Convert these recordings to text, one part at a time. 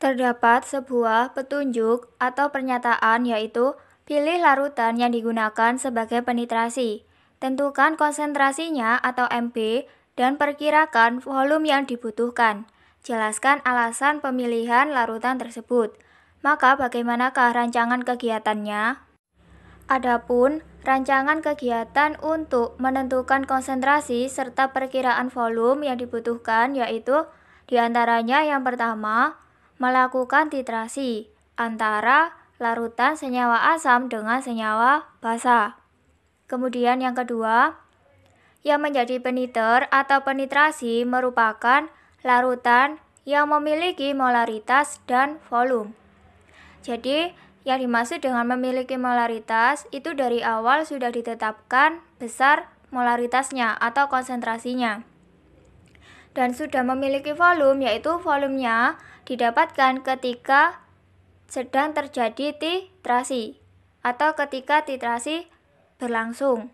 Terdapat sebuah petunjuk atau pernyataan yaitu pilih larutan yang digunakan sebagai penetrasi. Tentukan konsentrasinya atau mp dan perkirakan volume yang dibutuhkan. Jelaskan alasan pemilihan larutan tersebut. Maka bagaimanakah rancangan kegiatannya? Adapun rancangan kegiatan untuk menentukan konsentrasi serta perkiraan volume yang dibutuhkan yaitu diantaranya yang pertama, melakukan titrasi antara larutan senyawa asam dengan senyawa basa. Kemudian yang kedua, yang menjadi peniter atau penitrasi merupakan larutan yang memiliki molaritas dan volume. Jadi, yang dimaksud dengan memiliki molaritas itu dari awal sudah ditetapkan besar molaritasnya atau konsentrasinya. Dan sudah memiliki volume yaitu volumenya didapatkan ketika sedang terjadi titrasi atau ketika titrasi berlangsung.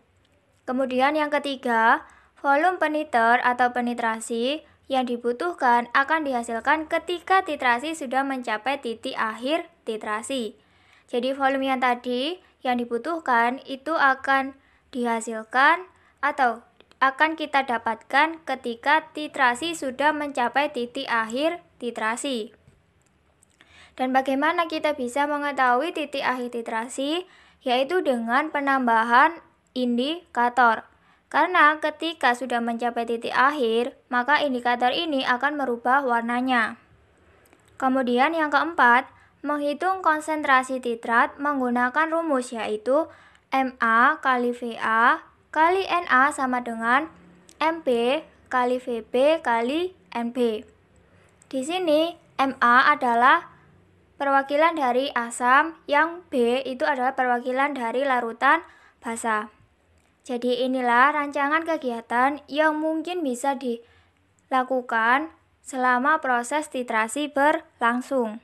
Kemudian yang ketiga, volume peniter atau penetrasi yang dibutuhkan akan dihasilkan ketika titrasi sudah mencapai titik akhir titrasi. Jadi volume yang tadi yang dibutuhkan itu akan dihasilkan atau akan kita dapatkan ketika titrasi sudah mencapai titik akhir titrasi. Dan bagaimana kita bisa mengetahui titik akhir titrasi? Yaitu dengan penambahan indikator. Karena ketika sudah mencapai titik akhir, maka indikator ini akan merubah warnanya. Kemudian yang keempat, menghitung konsentrasi titrat menggunakan rumus yaitu MA kali VA kali NA sama dengan MP kali VB kali NB. Di sini MA adalah perwakilan dari asam, yang B itu adalah perwakilan dari larutan basa. Jadi inilah rancangan kegiatan yang mungkin bisa dilakukan selama proses titrasi berlangsung.